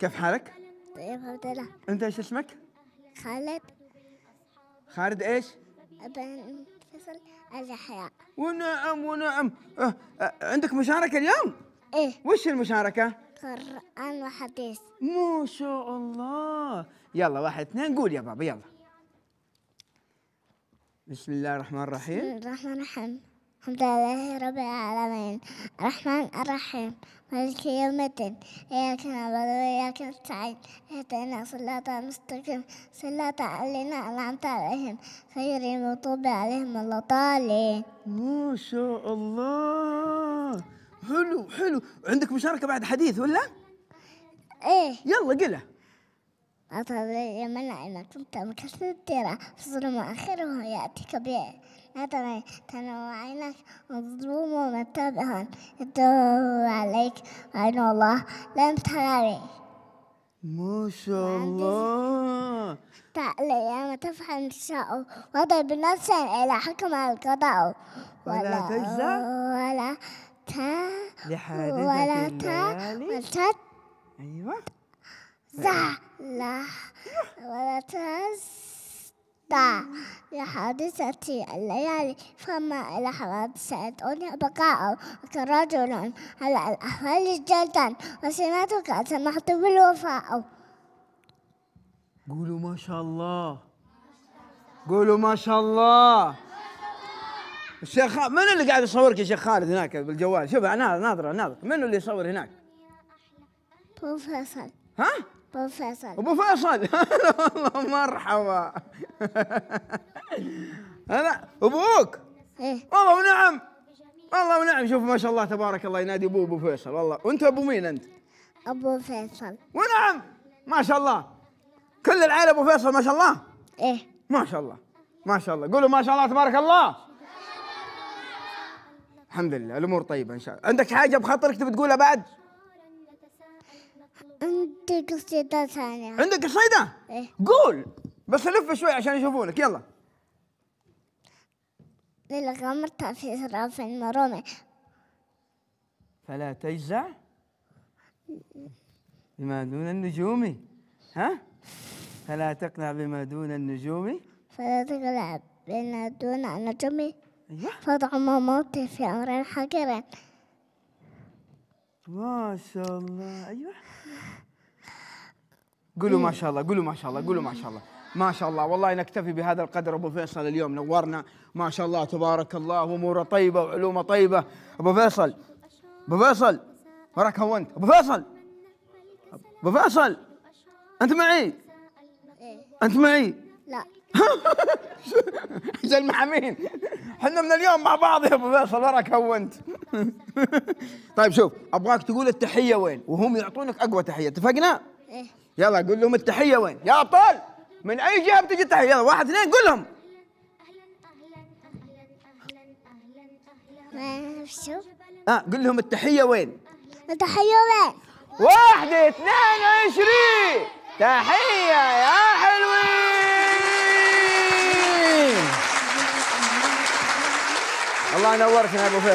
كيف حالك؟ طيب الحمد لله انت ايش اسمك؟ خالد خالد ايش؟ بن فصل الاحياء ونعم ونعم أه. أه. عندك مشاركة اليوم؟ ايه وش المشاركة؟ قرآن وحديث ما شاء الله يلا واحد اثنين قول يا بابا يلا بسم الله الرحمن الرحيم بسم الله الرحمن الرحيم الحمد لله رب العالمين الرحمن الرحيم مالك يوم الدين إياك نعبد وإياك نستعين اهدنا صراط المستقيم صراط علينا أنعمت عليهم غير المغضوب عليهم ولا الضالين ما شاء الله حلو حلو عندك مشاركة بعد حديث ولا؟ إيه يلا قله أطلب يا منعمة كنت مكسر الديرة في ظلم آخره يأتيك بيه نظرا عينك مظلومة ومتبهة يدور عليك عين الله لم تراني ما شاء الله تعلي ما تفهم الشاء واضرب بنفسه إلى حكم القضاء ولا, ولا تجزى ولا تا ولا تا ولا أيوة زع لا ولا تز داع لحادثة الليالي فما إلى حادثة أدعوني بقاء كرجل على الأحوال جدا وسمعتك سمحت بالوفاء قولوا ما شاء الله قولوا ما شاء الله الشيخ من اللي قاعد يصورك يا شيخ خالد هناك بالجوال شوف ناظر ناظر ناظر من اللي يصور هناك؟ بروفيسور ها؟ ابو فيصل ابو فيصل والله مرحبا انا ابوك إيه. والله ونعم والله ونعم شوف ما شاء الله تبارك الله ينادي ابوه ابو فيصل والله وانت ابو مين انت؟ ابو فيصل ونعم ما شاء الله كل العائله ابو فيصل ما شاء الله ايه ما شاء الله ما شاء الله قولوا ما شاء الله تبارك الله الحمد لله الامور طيبه ان شاء الله عندك حاجه بخاطرك تبي تقولها بعد؟ عندي قصيدة ثانية عندك قصيدة؟ إيه قول بس لف شوي عشان يشوفونك يلا للغمر في صراف المرومي فلا تجزع بما دون النجوم ها؟ فلا تقنع بما دون النجوم فلا تقنع بما دون النجوم أيوه فضع موتي في أمر حقير ما شاء الله ايوه قولوا ما إيه. شاء الله قولوا ما شاء الله قولوا ما شاء الله ما شاء الله والله نكتفي بهذا القدر ابو فيصل اليوم نورنا ما شاء الله تبارك الله اموره طيبه وعلومه طيبه ابو فيصل ابو فيصل وراك هونت ابو فيصل ابو فيصل انت معي إيه. انت معي لا عشان المحامين احنا من اليوم مع بعض يا ابو فيصل وراك هونت طيب شوف ابغاك تقول التحيه وين وهم يعطونك اقوى تحيه اتفقنا؟ ايه يلا قول لهم التحيه وين يا ابطال من اي جهه بتجي التحيه يلا واحد اثنين قول لهم اهلا اه قول لهم التحيه وين؟ التحيه وين؟ واحدة اثنين وعشرين تحية يا حلوين الله ينورك يا ابو فيصل